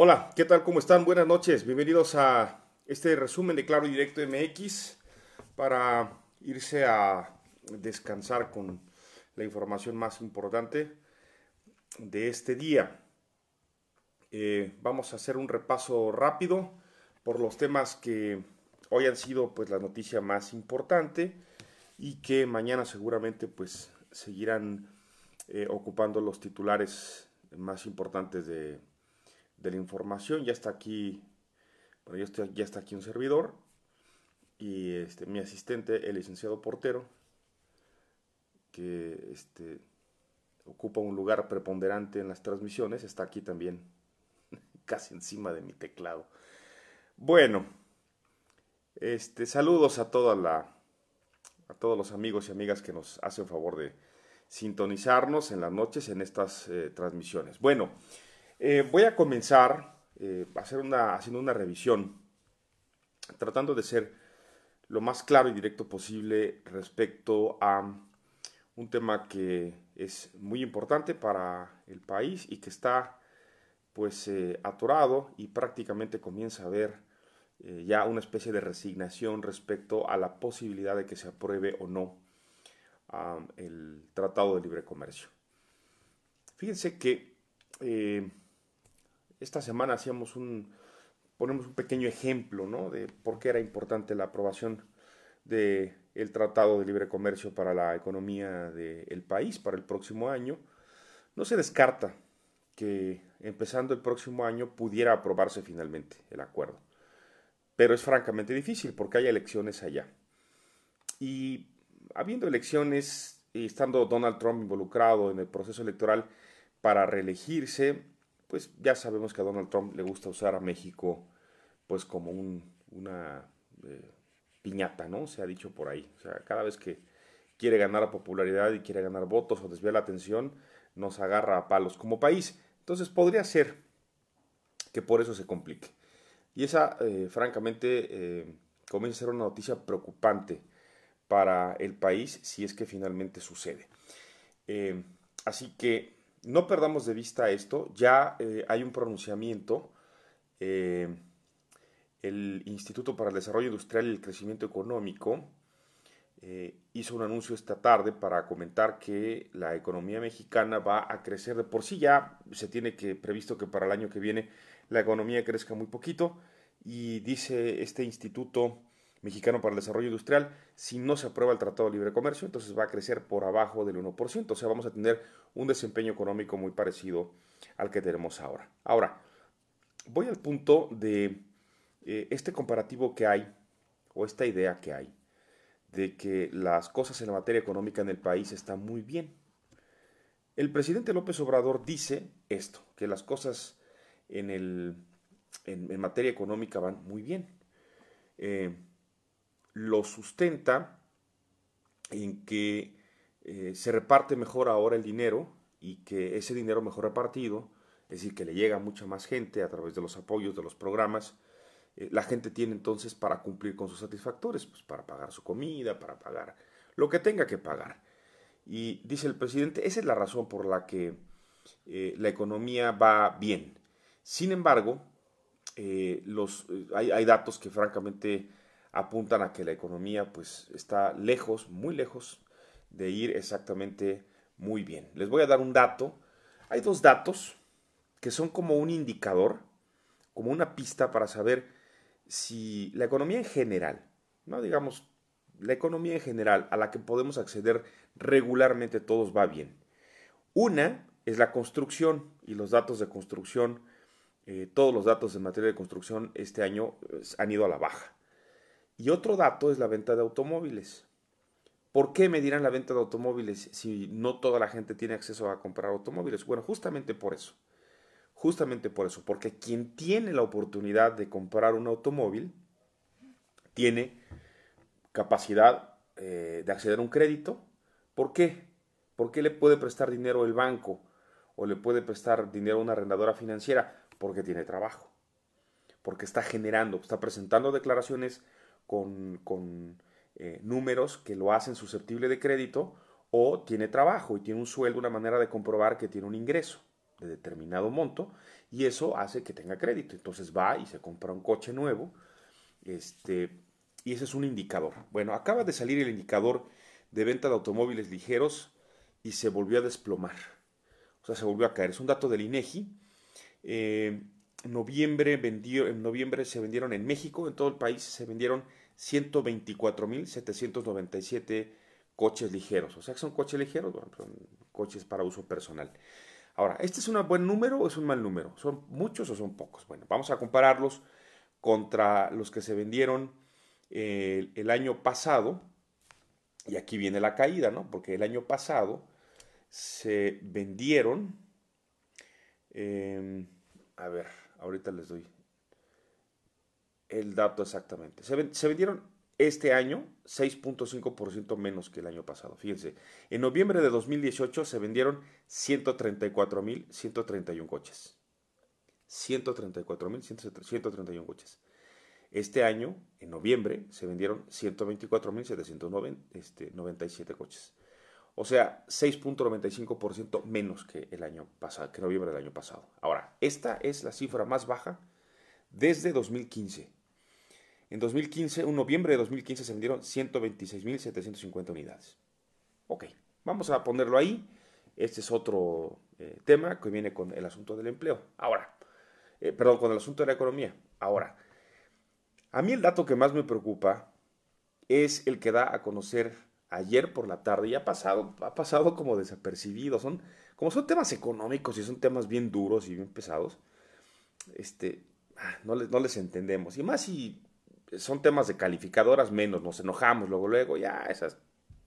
Hola, ¿qué tal? ¿Cómo están? Buenas noches. Bienvenidos a este resumen de Claro Directo MX para irse a descansar con la información más importante de este día. Eh, vamos a hacer un repaso rápido por los temas que hoy han sido pues la noticia más importante y que mañana seguramente pues seguirán eh, ocupando los titulares más importantes de, de la información. Ya está aquí, bueno, ya, ya está aquí un servidor y este, mi asistente, el licenciado portero, que este, ocupa un lugar preponderante en las transmisiones, está aquí también, casi encima de mi teclado. Bueno, este, saludos a toda la a todos los amigos y amigas que nos hacen favor de sintonizarnos en las noches en estas eh, transmisiones. Bueno, eh, voy a comenzar eh, haciendo una revisión, tratando de ser lo más claro y directo posible respecto a un tema que es muy importante para el país y que está pues eh, atorado y prácticamente comienza a haber ya una especie de resignación respecto a la posibilidad de que se apruebe o no el Tratado de Libre Comercio. Fíjense que esta semana hacíamos un, ponemos un pequeño ejemplo ¿no? de por qué era importante la aprobación del el Tratado de Libre Comercio para la economía del país para el próximo año. No se descarta que empezando el próximo año pudiera aprobarse finalmente el acuerdo. Pero es francamente difícil porque hay elecciones allá. Y habiendo elecciones y estando Donald Trump involucrado en el proceso electoral para reelegirse, pues ya sabemos que a Donald Trump le gusta usar a México pues como un, una eh, piñata, ¿no? Se ha dicho por ahí. O sea, cada vez que quiere ganar popularidad y quiere ganar votos o desviar la atención, nos agarra a palos como país. Entonces podría ser que por eso se complique. Y esa, eh, francamente, eh, comienza a ser una noticia preocupante para el país si es que finalmente sucede. así que no perdamos de vista esto, ya eh, hay un pronunciamiento, eh, el Instituto para el Desarrollo Industrial y el Crecimiento Económico eh, hizo un anuncio esta tarde para comentar que la economía mexicana va a crecer de por sí, ya se tiene que previsto que para el año que viene la economía crezca muy poquito y dice este instituto Mexicano para el Desarrollo Industrial, si no se aprueba el Tratado de Libre Comercio, entonces va a crecer por abajo del 1%, o sea, vamos a tener un desempeño económico muy parecido al que tenemos ahora. Ahora, voy al punto de eh, este comparativo que hay, o esta idea que hay, de que las cosas en la materia económica en el país están muy bien. El presidente López Obrador dice esto, que las cosas en, el, en, materia económica van muy bien. Eh, lo sustenta en que eh, se reparte mejor ahora el dinero y que ese dinero mejor repartido, es decir, que le llega mucha más gente a través de los apoyos, de los programas, eh, la gente tiene entonces para cumplir con sus satisfactores, pues para pagar su comida, para pagar lo que tenga que pagar. Y dice el presidente, esa es la razón por la que eh, la economía va bien. Sin embargo, los, hay, hay datos que francamente apuntan a que la economía pues está lejos, muy lejos de ir exactamente muy bien. Les voy a dar un dato. Hay dos datos que son como un indicador, como una pista para saber si la economía en general, no digamos la economía en general a la que podemos acceder regularmente todos va bien. Una es la construcción y los datos de construcción, eh, todos los datos en materia de construcción este año eh, han ido a la baja. Y otro dato es la venta de automóviles. ¿Por qué me dirán la venta de automóviles si no toda la gente tiene acceso a comprar automóviles? Bueno, justamente por eso. Justamente por eso, porque quien tiene la oportunidad de comprar un automóvil tiene capacidad eh, de acceder a un crédito. ¿Por qué? ¿Por qué le puede prestar dinero el banco o le puede prestar dinero a una arrendadora financiera? Porque tiene trabajo, porque está generando, está presentando declaraciones con, eh, números que lo hacen susceptible de crédito o tiene trabajo y tiene un sueldo, una manera de comprobar que tiene un ingreso de determinado monto y eso hace que tenga crédito. Entonces va y se compra un coche nuevo este, y ese es un indicador. Bueno, acaba de salir el indicador de venta de automóviles ligeros y se volvió a desplomar. O sea, se volvió a caer. Es un dato del INEGI noviembre, vendió, en noviembre se vendieron en México, en todo el país se vendieron 124.797 coches ligeros. O sea que son coches ligeros, son coches para uso personal. Ahora, ¿este es un buen número o es un mal número? ¿Son muchos o son pocos? Bueno, vamos a compararlos contra los que se vendieron eh, el, año pasado. Y aquí viene la caída, ¿no? Porque el año pasado se vendieron... Em, a ver, ahorita les doy el dato exactamente. Se, vendieron este año 6.5% menos que el año pasado. Fíjense, en noviembre de 2018 se vendieron 134.131 coches. 134.131 coches. Este año, en noviembre, se vendieron 124.797 este, coches. O sea, 6.95% menos que el año pasado, que noviembre del año pasado. Ahora, esta es la cifra más baja desde 2015. En 2015, en noviembre de 2015 se vendieron 126.750 unidades. Ok, vamos a ponerlo ahí. Este es otro eh, tema que viene con el asunto del empleo. Ahora, eh, perdón, con el asunto de la economía. Ahora, a mí el dato que más me preocupa es el que da a conocer ayer por la tarde y ha pasado, ha pasado como desapercibido. Son, como son temas económicos y son temas bien duros y bien pesados, este, ah, no, les, no les entendemos. Y más si son temas de calificadoras menos, nos enojamos luego, luego, ya, esas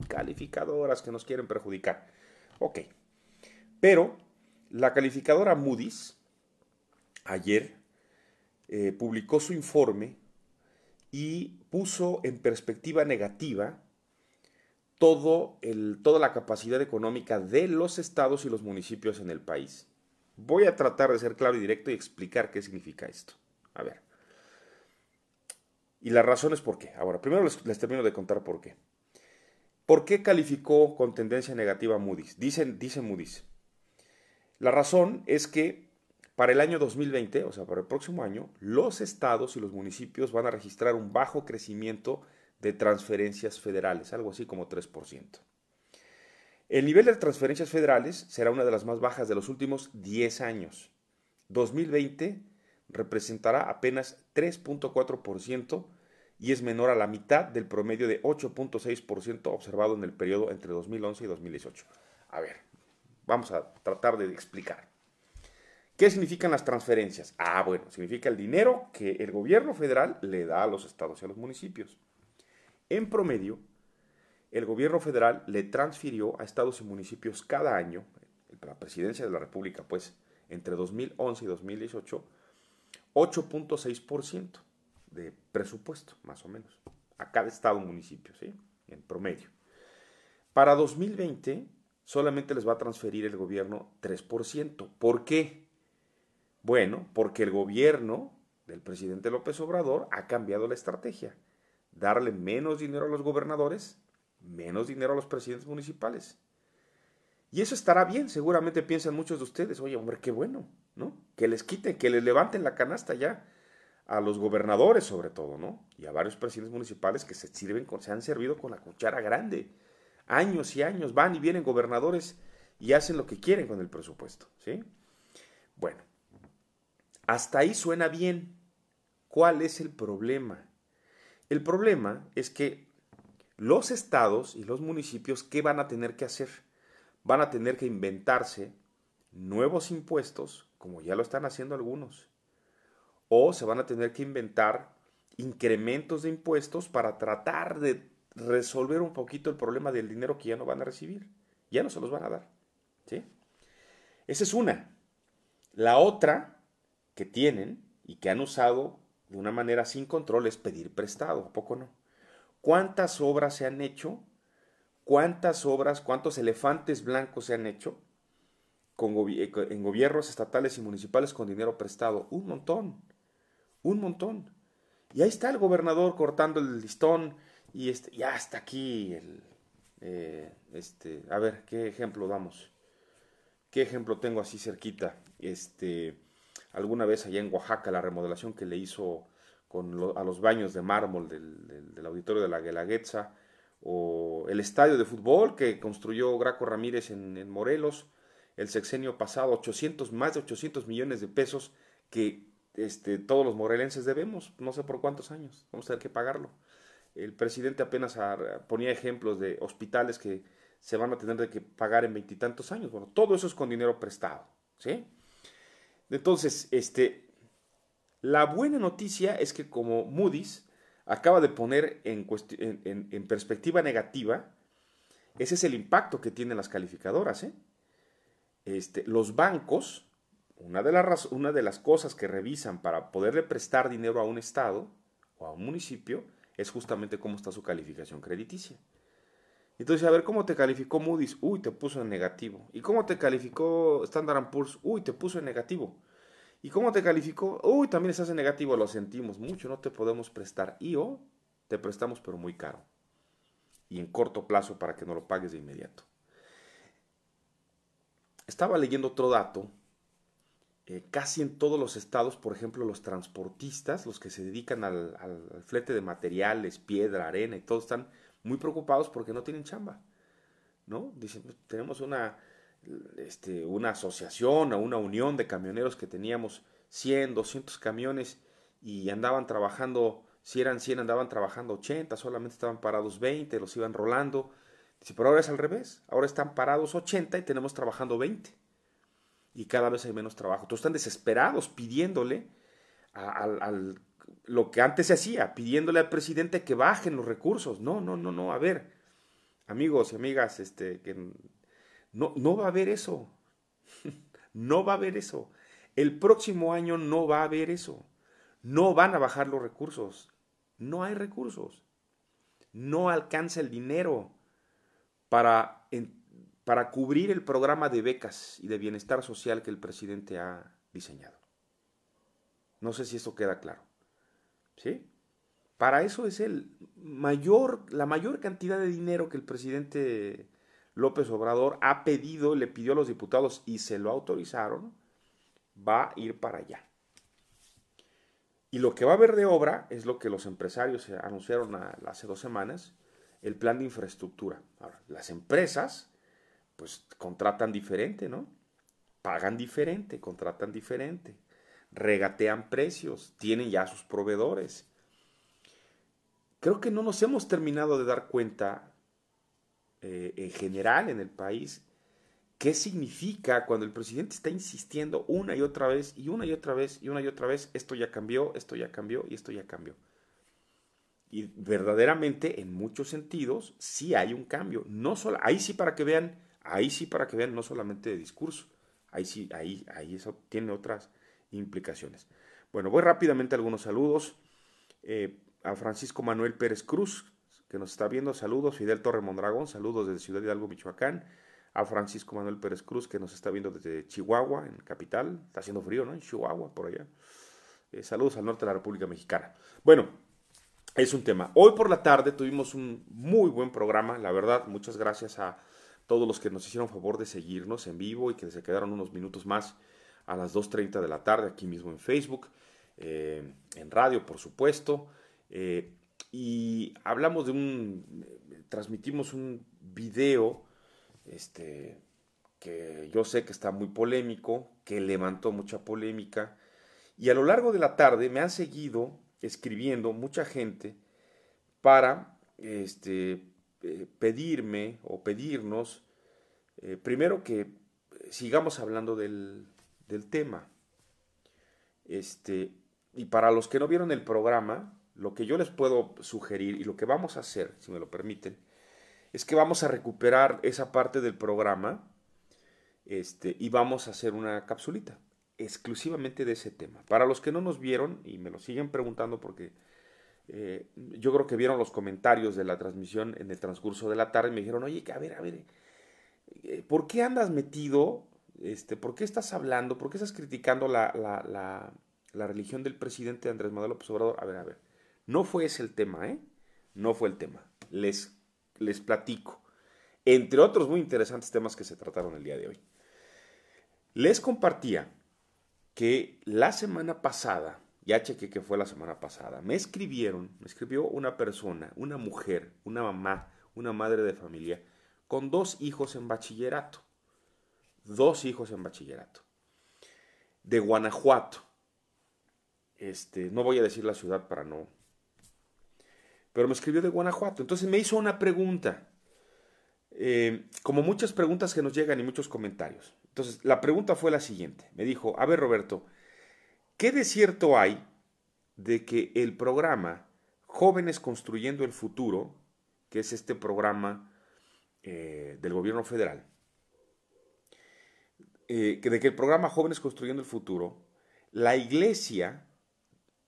calificadoras que nos quieren perjudicar. Ok. Pero la calificadora Moody's ayer eh, publicó su informe y puso en perspectiva negativa el, toda la capacidad económica de los estados y los municipios en el país. Voy a tratar de ser claro y directo y explicar qué significa esto. A ver. Y las razones por qué. Ahora, primero les, termino de contar por qué. ¿Por qué calificó con tendencia negativa Moody's? Dicen, dice Moody's. La razón es que para el año 2020, o sea, para el próximo año, los estados y los municipios van a registrar un bajo crecimiento de transferencias federales, algo así como 3%. El nivel de transferencias federales será una de las más bajas de los últimos 10 años. 2020 representará apenas 3.4% y es menor a la mitad del promedio de 8.6% observado en el periodo entre 2011 y 2018. A ver, vamos a tratar de explicar. ¿Qué significan las transferencias? Ah, bueno, significa el dinero que el gobierno federal le da a los estados y a los municipios. En promedio, el gobierno federal le transfirió a estados y municipios cada año, la presidencia de la República, pues, entre 2011 y 2018, 8.6% de presupuesto, más o menos, a cada estado o municipio, ¿sí? En promedio. Para 2020 solamente les va a transferir el gobierno 3%. ¿Por qué? Bueno, porque el gobierno del presidente López Obrador ha cambiado la estrategia darle menos dinero a los gobernadores, menos dinero a los presidentes municipales. Y eso estará bien, seguramente piensan muchos de ustedes, oye hombre, qué bueno, ¿no? Que les quiten, que les levanten la canasta ya a los gobernadores sobre todo, ¿no? Y a varios presidentes municipales que se sirven, se han servido con la cuchara grande. Años y años van y vienen gobernadores y hacen lo que quieren con el presupuesto, ¿sí? Bueno, hasta ahí suena bien. ¿Cuál es el problema? El problema es que los estados y los municipios, ¿qué van a tener que hacer? Van a tener que inventarse nuevos impuestos, como ya lo están haciendo algunos, o se van a tener que inventar incrementos de impuestos para tratar de resolver un poquito el problema del dinero que ya no van a recibir. Ya no se los van a dar. ¿sí? Esa es una. La otra que tienen y que han usado de una manera sin control es pedir prestado, poco no? ¿Cuántas obras se han hecho? ¿Cuántas obras, cuántos elefantes blancos se han hecho con, eh, en gobiernos estatales y municipales con dinero prestado? Un montón, un montón. Y ahí está el gobernador cortando el listón y este, ya está aquí eh, este, a ver, ¿qué ejemplo damos? ¿Qué ejemplo tengo así cerquita? Este alguna vez allá en Oaxaca, la remodelación que le hizo con a los baños de mármol del, auditorio de la Guelaguetza, o el estadio de fútbol que construyó Graco Ramírez en, Morelos el sexenio pasado, 800, más de 800 millones de pesos que este, todos los morelenses debemos, no sé por cuántos años, vamos a tener que pagarlo. El presidente apenas ponía ejemplos de hospitales que se van a tener que pagar en veintitantos años. Bueno, todo eso es con dinero prestado, ¿sí? Entonces, este, la buena noticia es que como Moody's acaba de poner en, perspectiva negativa, ese es el impacto que tienen las calificadoras. ¿eh? Este, los bancos, una de, las, una de las cosas que revisan para poderle prestar dinero a un estado o a un municipio es justamente cómo está su calificación crediticia. Entonces, a ver cómo te calificó Moody's. Uy, te puso en negativo. ¿Y cómo te calificó Standard Poor's? Uy, te puso en negativo. ¿Y cómo te calificó? Uy, también estás en negativo. Lo sentimos mucho, no te podemos prestar. Y o te prestamos, pero muy caro. Y en corto plazo para que no lo pagues de inmediato. Estaba leyendo otro dato. Eh, casi en todos los estados, por ejemplo, los transportistas, los que se dedican al, al flete de materiales, piedra, arena y todo, están muy preocupados porque no tienen chamba, ¿no? Dicen, pues, tenemos una, este, una asociación o una unión de camioneros que teníamos 100, 200 camiones y andaban trabajando, si eran 100 andaban trabajando 80, solamente estaban parados 20, los iban rolando. Dice, pero ahora es al revés, ahora están parados 80 y tenemos trabajando 20. Y cada vez hay menos trabajo. Entonces están desesperados pidiéndole al, al lo que antes se hacía, pidiéndole al presidente que bajen los recursos. No, no, no, no, a ver, amigos y amigas, este, no, no va a haber eso. no va a haber eso. El próximo año no va a haber eso. No van a bajar los recursos. No hay recursos. No alcanza el dinero para, para cubrir el programa de becas y de bienestar social que el presidente ha diseñado. No sé si esto queda claro. Para eso es el mayor, la mayor cantidad de dinero que el presidente López Obrador ha pedido, le pidió a los diputados y se lo autorizaron, va a ir para allá. Y lo que va a haber de obra es lo que los empresarios anunciaron hace dos semanas, el plan de infraestructura. las empresas, pues contratan diferente, ¿no? Pagan diferente, contratan diferente regatean precios, tienen ya sus proveedores. Creo que no nos hemos terminado de dar cuenta eh, en general en el país qué significa cuando el presidente está insistiendo una y otra vez y una y otra vez y una y otra vez, esto ya cambió, esto ya cambió y esto ya cambió. Y verdaderamente en muchos sentidos sí hay un cambio, no solo ahí sí para que vean, ahí sí para que vean no solamente de discurso, ahí sí ahí ahí eso tiene otras implicaciones. Bueno, voy rápidamente a algunos saludos. Eh, a Francisco Manuel Pérez Cruz, que nos está viendo, saludos. Fidel Torre Mondragón, saludos desde Ciudad Hidalgo, Michoacán. A Francisco Manuel Pérez Cruz, que nos está viendo desde Chihuahua, en capital. Está haciendo frío, ¿no? En Chihuahua, por allá. Eh, saludos al norte de la República Mexicana. Bueno, es un tema. Hoy por la tarde tuvimos un muy buen programa, la verdad. Muchas gracias a todos los que nos hicieron favor de seguirnos en vivo y que se quedaron unos minutos más a las 2.30 de la tarde aquí mismo en Facebook, eh, en radio por supuesto. Eh, y hablamos de un, transmitimos un video este, que yo sé que está muy polémico, que levantó mucha polémica. Y a lo largo de la tarde me han seguido escribiendo mucha gente para este, eh, pedirme o pedirnos, primero que sigamos hablando del, del tema. Este, y para los que no vieron el programa, lo que yo les puedo sugerir y lo que vamos a hacer, si me lo permiten, es que vamos a recuperar esa parte del programa este, y vamos a hacer una capsulita exclusivamente de ese tema. Para los que no nos vieron y me lo siguen preguntando porque eh, yo creo que vieron los comentarios de la transmisión en el transcurso de la tarde y me dijeron, oye, a ver, a ver, eh, ¿por qué andas metido este, ¿por qué estás hablando? ¿Por qué estás criticando la, religión del presidente Andrés Manuel López Obrador? A ver, a ver, no fue ese el tema, ¿eh? No fue el tema. Les, les platico. Entre otros muy interesantes temas que se trataron el día de hoy. Les compartía que la semana pasada, ya chequé que fue la semana pasada, me escribieron, me escribió una persona, una mujer, una mamá, una madre de familia, con dos hijos en bachillerato dos hijos en bachillerato, de Guanajuato. Este, no voy a decir la ciudad para no. Pero me escribió de Guanajuato. Entonces me hizo una pregunta. Eh, como muchas preguntas que nos llegan y muchos comentarios. Entonces, la pregunta fue la siguiente. Me dijo, a ver Roberto, ¿qué de cierto hay de que el programa Jóvenes Construyendo el Futuro, que es este programa eh, del gobierno federal, eh, de que el programa Jóvenes Construyendo el Futuro, la iglesia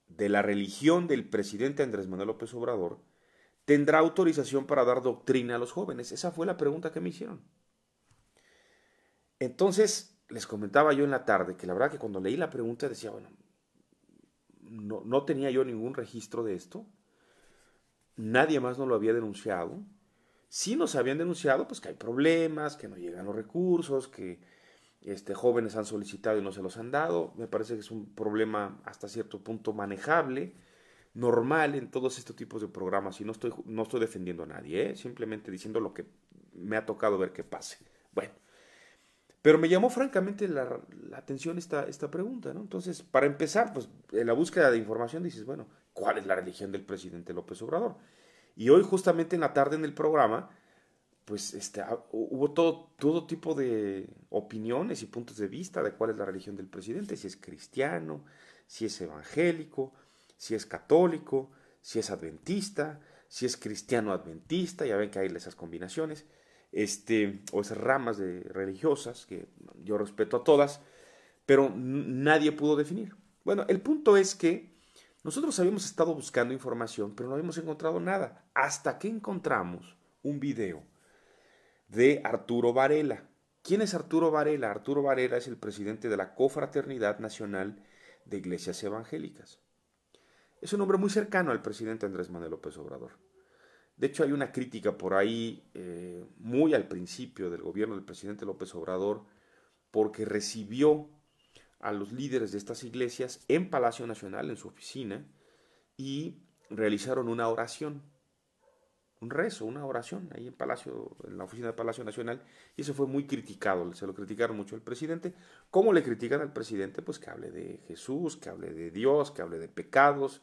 de la religión del presidente Andrés Manuel López Obrador tendrá autorización para dar doctrina a los jóvenes. Esa fue la pregunta que me hicieron. Entonces, les comentaba yo en la tarde que la verdad que cuando leí la pregunta decía, bueno, no, no tenía yo ningún registro de esto, nadie más no lo había denunciado, Si nos habían denunciado pues que hay problemas, que no llegan los recursos, que este, jóvenes han solicitado y no se los han dado. Me parece que es un problema hasta cierto punto manejable, normal en todos estos tipos de programas. Y no estoy, no estoy defendiendo a nadie, ¿eh? simplemente diciendo lo que me ha tocado ver que pase. Bueno, pero me llamó francamente la, atención esta, esta pregunta, ¿no? Entonces, para empezar, pues en la búsqueda de información dices, bueno, ¿cuál es la religión del presidente López Obrador? Y hoy justamente en la tarde en el programa pues este, ah, hubo todo, todo tipo de opiniones y puntos de vista de cuál es la religión del presidente, si es cristiano, si es evangélico, si es católico, si es adventista, si es cristiano adventista, ya ven que hay esas combinaciones, este, o esas ramas de religiosas que yo respeto a todas, pero nadie pudo definir. Bueno, el punto es que nosotros habíamos estado buscando información, pero no habíamos encontrado nada, hasta que encontramos un video de Arturo Varela. ¿Quién es Arturo Varela? Arturo Varela es el presidente de la Cofraternidad Nacional de Iglesias Evangélicas. Es un hombre muy cercano al presidente Andrés Manuel López Obrador. De hecho, hay una crítica por ahí, eh, muy al principio del gobierno del presidente López Obrador, porque recibió a los líderes de estas iglesias en Palacio Nacional, en su oficina, y realizaron una oración un rezo, una oración ahí en Palacio, en la oficina de Palacio Nacional, y eso fue muy criticado, se lo criticaron mucho al presidente. ¿Cómo le critican al presidente? Pues que hable de Jesús, que hable de Dios, que hable de pecados,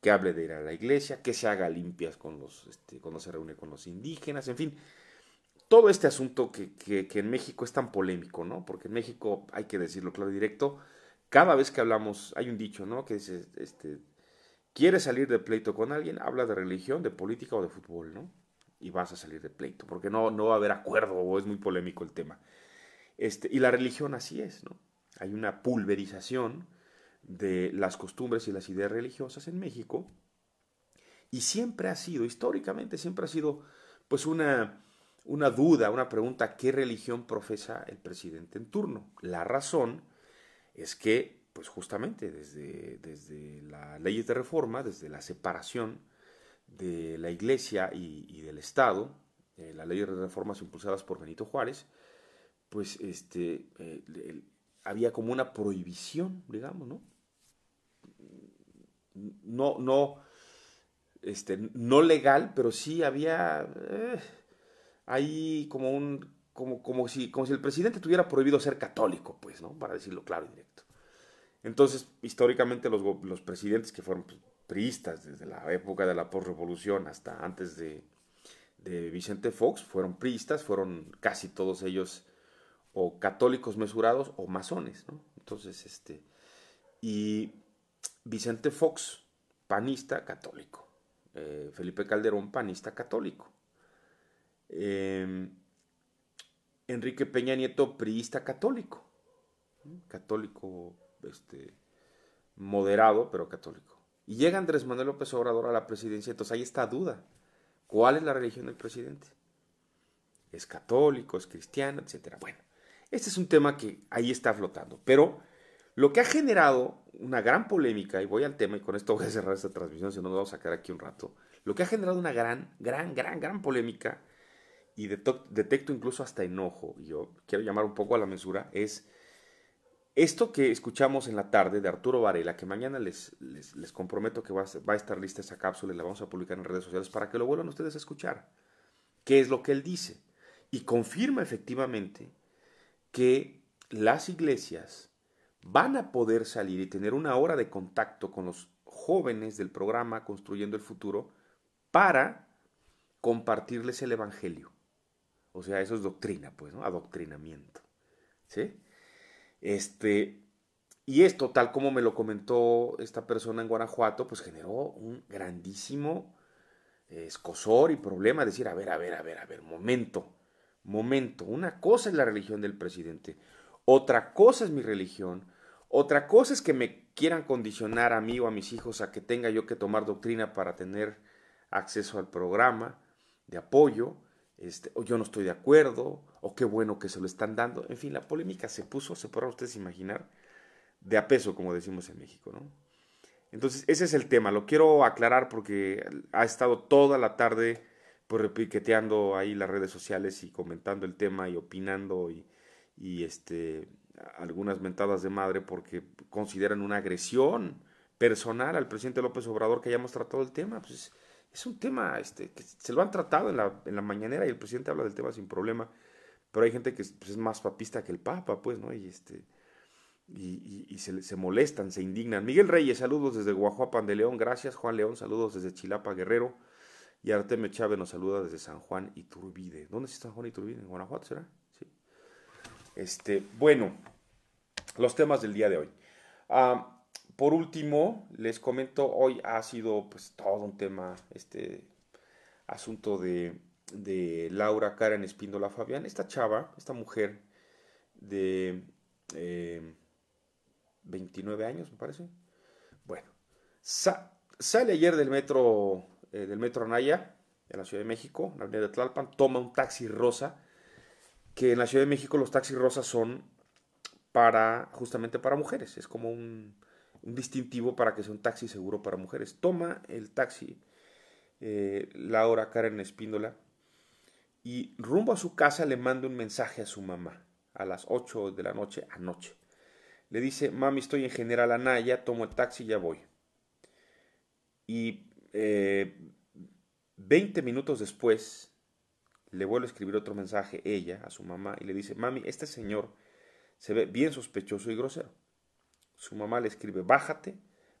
que hable de ir a la iglesia, que se haga limpias con los, este, cuando se reúne con los indígenas, en fin. Todo este asunto que, en México es tan polémico, ¿no? Porque en México, hay que decirlo claro y directo, cada vez que hablamos, hay un dicho, ¿no? Que dice, este, quieres salir de pleito con alguien, habla de religión, de política o de fútbol, ¿no? Y vas a salir de pleito, porque no, no va a haber acuerdo o es muy polémico el tema. Este, y la religión así es, ¿no? Hay una pulverización de las costumbres y las ideas religiosas en México y siempre ha sido, históricamente siempre ha sido pues una, una duda, una pregunta, ¿qué religión profesa el presidente en turno? La razón es que pues justamente desde, las leyes de reforma, desde la separación de la iglesia y, del Estado, eh, las leyes de reformas impulsadas por Benito Juárez, pues este, eh, había como una prohibición, digamos, ¿no? No, este, no legal, pero sí había eh, ahí como un, como, si, como si el presidente tuviera prohibido ser católico, pues, ¿no? Para decirlo claro y directo. Entonces, históricamente los, presidentes que fueron pues, priistas desde la época de la postrevolución hasta antes de, Vicente Fox fueron priistas, fueron casi todos ellos o católicos mesurados o masones, Entonces, este, y Vicente Fox, panista católico, eh, Felipe Calderón, panista católico, em, Enrique Peña Nieto, priista católico, católico este, moderado, pero católico. Y llega Andrés Manuel López Obrador a la presidencia, entonces ahí está duda. ¿Cuál es la religión del presidente? ¿Es católico, es cristiano, etcétera? Bueno, este es un tema que ahí está flotando, pero lo que ha generado una gran polémica, y voy al tema y con esto voy a cerrar esta transmisión, si no nos vamos a sacar aquí un rato, lo que ha generado una gran, gran, gran, gran polémica, y detecto incluso hasta enojo, y yo quiero llamar un poco a la mensura, es esto que escuchamos en la tarde de Arturo Varela, que mañana les, les, comprometo que va a, va a, estar lista esa cápsula y la vamos a publicar en redes sociales para que lo vuelvan ustedes a escuchar. ¿Qué es lo que él dice? Y confirma efectivamente que las iglesias van a poder salir y tener una hora de contacto con los jóvenes del programa Construyendo el Futuro para compartirles el Evangelio. O sea, eso es doctrina, pues, ¿no? Adoctrinamiento. ¿Sí? Este, y esto, tal como me lo comentó esta persona en Guanajuato, pues generó un grandísimo escosor y problema. Decir, a ver, a ver, a ver, a ver, momento, momento. Una cosa es la religión del presidente, otra cosa es mi religión, otra cosa es que me quieran condicionar a mí o a mis hijos a que tenga yo que tomar doctrina para tener acceso al programa de apoyo. Este, o yo no estoy de acuerdo, o qué bueno que se lo están dando. En fin, la polémica se puso, se podrán ustedes imaginar, de a peso, como decimos en México, ¿no? Entonces, ese es el tema, lo quiero aclarar porque ha estado toda la tarde pues, repiqueteando ahí las redes sociales y comentando el tema y opinando y, este, algunas mentadas de madre porque consideran una agresión personal al presidente López Obrador que hayamos tratado el tema. Pues, es un tema este, que se lo han tratado en la, en mañanera y el presidente habla del tema sin problema, pero hay gente que es pues, más papista que el Papa, pues, ¿no? Y, este, y, se, molestan, se indignan. Miguel Reyes, saludos desde Guajuapan de León, gracias. Juan León, saludos desde Chilapa Guerrero. Y Artemio Chávez nos saluda desde San Juan Iturbide. ¿Dónde está San Juan Iturbide? ¿En Guanajuato será? Sí. Este, bueno, los temas del día de hoy. Ah, por último, les comento, hoy ha sido pues todo un tema este asunto de, de Laura Karen Espíndola Fabián, esta chava, esta mujer de 29 eh, años, me parece. Bueno, sale ayer del metro, eh, del metro Anaya, en la Ciudad de México, en la avenida de Tlalpan, toma un taxi rosa, que en la Ciudad de México los taxis rosas son para, justamente para mujeres, es como un un distintivo para que sea un taxi seguro para mujeres. Toma el taxi eh, Laura Karen Espíndola y rumbo a su casa le manda un mensaje a su mamá a las 8 de la noche anoche. Le dice, mami, estoy en General Anaya, tomo el taxi y ya voy. Y 20 eh, minutos después le vuelve a escribir otro mensaje ella a su mamá y le dice, mami, este señor se ve bien sospechoso y grosero. Su mamá le escribe, bájate,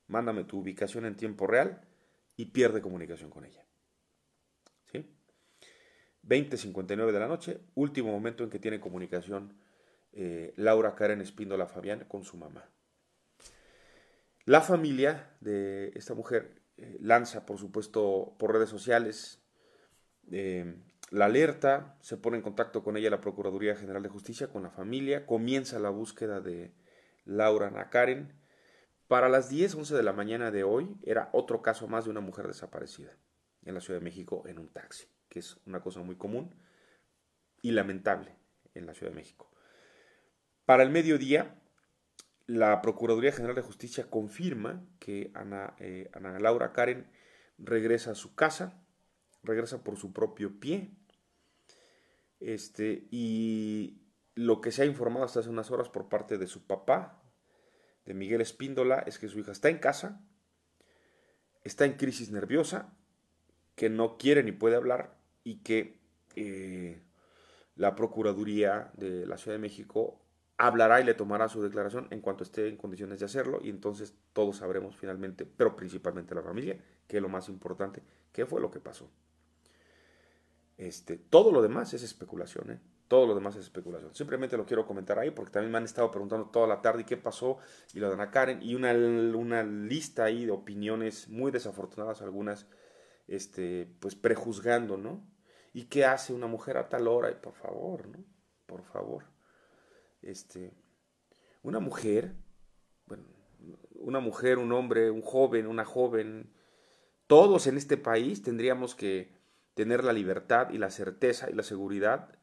mándame tu ubicación en tiempo real y pierde comunicación con ella. ¿Sí? 20.59 de la noche, último momento en que tiene comunicación eh, Laura Karen Espíndola Fabián con su mamá. La familia de esta mujer eh, lanza, por supuesto, por redes sociales eh, la alerta, se pone en contacto con ella la Procuraduría General de Justicia, con la familia, comienza la búsqueda de, Laura Karen, Para las 10, 11 de la mañana de hoy era otro caso más de una mujer desaparecida en la Ciudad de México en un taxi, que es una cosa muy común y lamentable en la Ciudad de México. Para el mediodía, la Procuraduría General de Justicia confirma que Ana, eh, Ana Laura Karen regresa a su casa, regresa por su propio pie, este, y lo que se ha informado hasta hace unas horas por parte de su papá, de Miguel Espíndola, es que su hija está en casa, está en crisis nerviosa, que no quiere ni puede hablar y que eh, la Procuraduría de la Ciudad de México hablará y le tomará su declaración en cuanto esté en condiciones de hacerlo y entonces todos sabremos finalmente, pero principalmente la familia, que es lo más importante, qué fue lo que pasó. Este, todo lo demás es especulación, ¿eh? Todo lo demás es especulación. Simplemente lo quiero comentar ahí porque también me han estado preguntando toda la tarde qué pasó y lo de Ana Karen y una, una lista ahí de opiniones muy desafortunadas algunas, este, pues prejuzgando, ¿no? ¿Y qué hace una mujer a tal hora? Y por favor, ¿no? Por favor. Este, una mujer, bueno, una mujer, un hombre, un joven, una joven, todos en este país tendríamos que tener la libertad y la certeza y la seguridad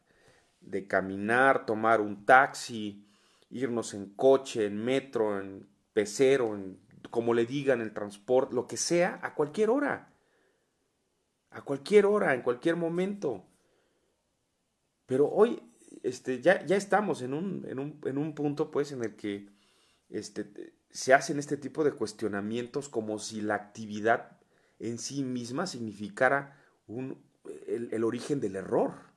de caminar, tomar un taxi, irnos en coche, en metro, en pecero, en, como le digan, el transporte, lo que sea, a cualquier hora. A cualquier hora, en cualquier momento. Pero hoy este, ya, ya estamos en un, punto pues en el que este, se hacen este tipo de cuestionamientos como si la actividad en sí misma significara un, el origen del error.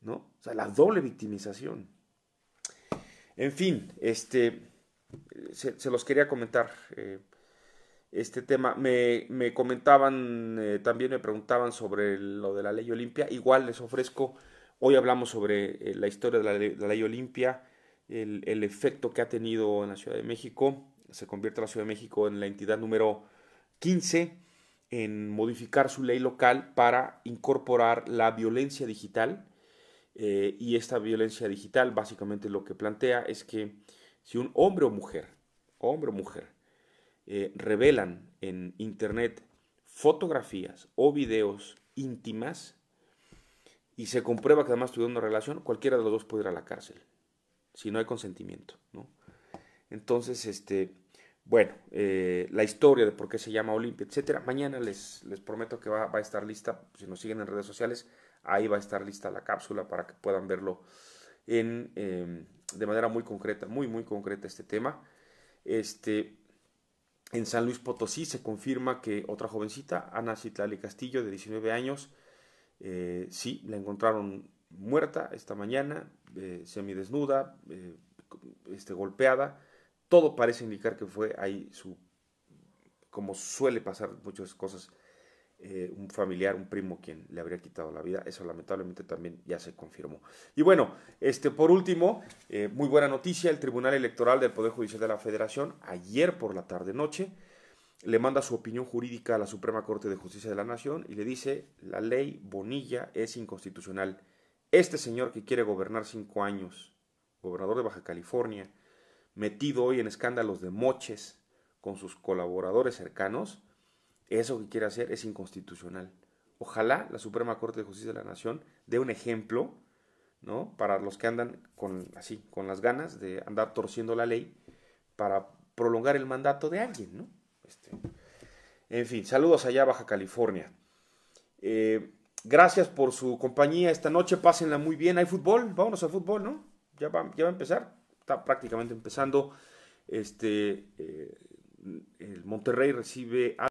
¿no? O sea, la doble victimización. En fin, este, se, los quería comentar eh, este tema. Me, comentaban, eh, también me preguntaban sobre lo de la ley Olimpia. Igual les ofrezco, hoy hablamos sobre eh, la historia de la, ley Olimpia, el, el, efecto que ha tenido en la Ciudad de México. Se convierte la Ciudad de México en la entidad número 15 en modificar su ley local para incorporar la violencia digital eh, y esta violencia digital básicamente lo que plantea es que si un hombre o mujer, hombre o mujer, eh, revelan en Internet fotografías o videos íntimas y se comprueba que además tuvieron una relación, cualquiera de los dos puede ir a la cárcel, si no hay consentimiento. Entonces, este, bueno, eh, la historia de por qué se llama Olimpia, etcétera. Mañana les, les prometo que va, a estar lista, si nos siguen en redes sociales, Ahí va a estar lista la cápsula para que puedan verlo en, em, de manera muy concreta, muy, muy concreta este tema. Este, en San Luis Potosí se confirma que otra jovencita, Ana Citlali Castillo, de 19 años, eh, sí, la encontraron muerta esta mañana, eh, semidesnuda, eh, este, golpeada. Todo parece indicar que fue ahí su, como suele pasar muchas cosas, eh, un familiar, un primo quien le habría quitado la vida. Eso lamentablemente también ya se confirmó. Y bueno, este, por último, eh, muy buena noticia, el Tribunal Electoral del Poder Judicial de la Federación, ayer por la tarde-noche, le manda su opinión jurídica a la Suprema Corte de Justicia de la Nación y le dice, la ley Bonilla es inconstitucional. Este señor que quiere gobernar cinco años, gobernador de Baja California, metido hoy en escándalos de moches con sus colaboradores cercanos, eso que quiere hacer es inconstitucional. Ojalá la Suprema Corte de Justicia de la Nación dé un ejemplo, ¿no? Para los que andan con, así, con las ganas de andar torciendo la ley para prolongar el mandato de alguien, ¿no? Este, en fin, saludos allá Baja California. Eh, gracias por su compañía esta noche. Pásenla muy bien. Hay fútbol. Vámonos al fútbol, ¿no? Ya va, ya va a empezar. Está prácticamente empezando. Este, eh, el Monterrey recibe...